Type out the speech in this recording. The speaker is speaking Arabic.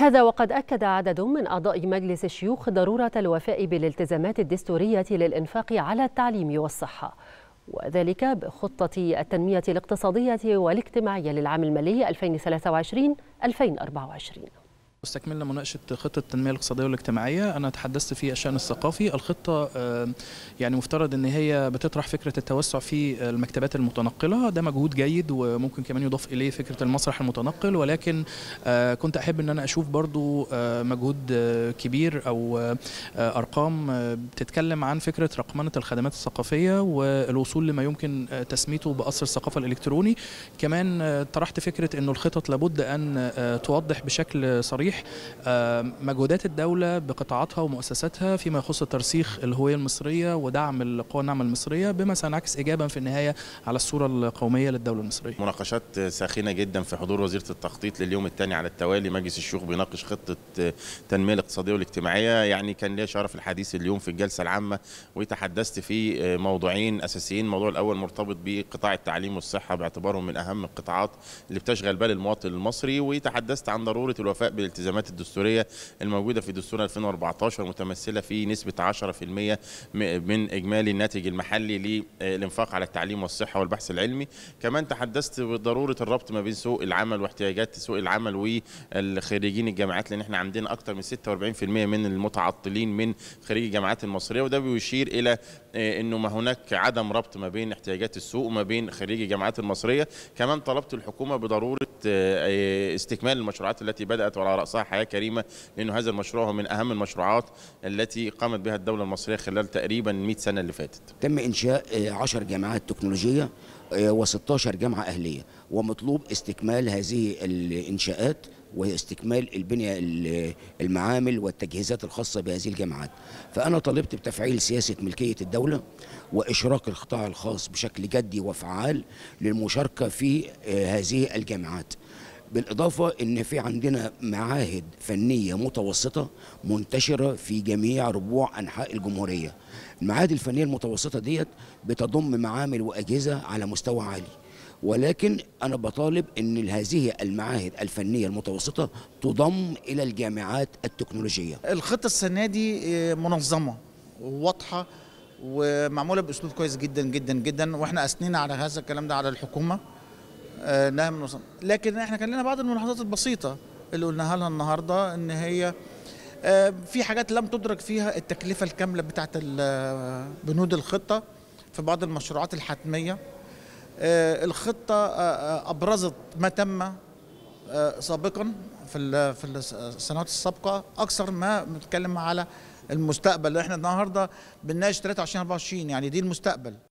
هذا وقد أكد عدد من أعضاء مجلس الشيوخ ضرورة الوفاء بالالتزامات الدستورية للإنفاق على التعليم والصحة وذلك بخطة التنمية الاقتصادية والاجتماعية للعام المالي 2023-2024 استكملنا مناقشة خطة التنمية الاقتصادية والاجتماعية أنا تحدثت في الشأن الثقافي الخطة يعني مفترض أن هي بتطرح فكرة التوسع في المكتبات المتنقلة ده مجهود جيد وممكن كمان يضاف إليه فكرة المسرح المتنقل ولكن آه، كنت أحب أن أنا أشوف برضو آه، مجهود آه، كبير أو أرقام بتتكلم عن فكرة رقمنة الخدمات الثقافية والوصول لما يمكن تسميته بأسر الثقافة الإلكتروني كمان طرحت فكرة أنه الخطط لابد أن توضح بشكل صريح صريح آه، مجهودات الدولة بقطاعاتها ومؤسساتها فيما يخص ترسيخ الهوية المصرية ودعم القوى الناعمة المصرية بما سينعكس إيجابا في النهاية على الصورة القومية للدولة المصرية مناقشات ساخنة جدا في حضور وزيرة التخطيط لليوم الثاني على التوالي مجلس الشيوخ بيناقش خطة التنمية آه، الاقتصادية والاجتماعية يعني كان ليا شرف الحديث اليوم في الجلسة العامة وتحدثت في آه، موضوعين أساسيين الموضوع الأول مرتبط بقطاع التعليم والصحة باعتبارهم من أهم القطاعات اللي بتشغل بال المواطن المصري وتحدثت عن ضرورة الوفاء بالالتزام الالتزامات الدستوريه الموجوده في دستور 2014 متمثله في نسبه 10% من اجمالي الناتج المحلي للانفاق على التعليم والصحه والبحث العلمي كمان تحدثت بضروره الربط ما بين سوق العمل واحتياجات سوق العمل والخريجين الجامعات لان احنا عندنا اكثر من 46% من المتعطلين من خريج الجامعات المصريه وده بيشير الى آه، انه ما هناك عدم ربط ما بين احتياجات السوق وما بين خريج الجامعات المصريه كمان طلبت الحكومه بضروره آه، استكمال المشروعات التي بدأت وعلى رأسها حياة كريمة لانه هذا المشروع هو من أهم المشروعات التي قامت بها الدولة المصرية خلال تقريبا 100 سنة اللي فاتت تم إنشاء 10 آه، جامعات تكنولوجية آه، و16 جامعة أهلية ومطلوب استكمال هذه الإنشاءات وهي استكمال البنية المعامل والتجهيزات الخاصة بهذه الجامعات فأنا طالبت بتفعيل سياسة ملكية الدولة وإشراك القطاع الخاص بشكل جدي وفعال للمشاركة في آه، هذه الجامعات بالإضافة إن في عندنا معاهد فنية متوسطة منتشرة في جميع ربوع أنحاء الجمهورية المعاهد الفنية المتوسطة ديت بتضم معامل وأجهزة على مستوى عالي ولكن أنا بطالب أن هذه المعاهد الفنية المتوسطة تضم إلى الجامعات التكنولوجية الخطة السنة دي آه، منظمة وواضحة ومعمولة بأسلوب كويس جدا جدا جدا وإحنا أثنينا على هذا الكلام ده على الحكومة آه، انها منظمة لكن إحنا كان لنا بعض الملاحظات البسيطة اللي قلناها لها النهاردة إن هي آه، في حاجات لم تدرك فيها التكلفة الكاملة بتاعت بنود الخطة في بعض المشروعات الحتمية آه، الخطه آه، آه، ابرزت ما تم سابقا في في السنوات السابقه اكثر ما بنتكلم على المستقبل احنا النهارده بنناقش 23 24 يعني دي المستقبل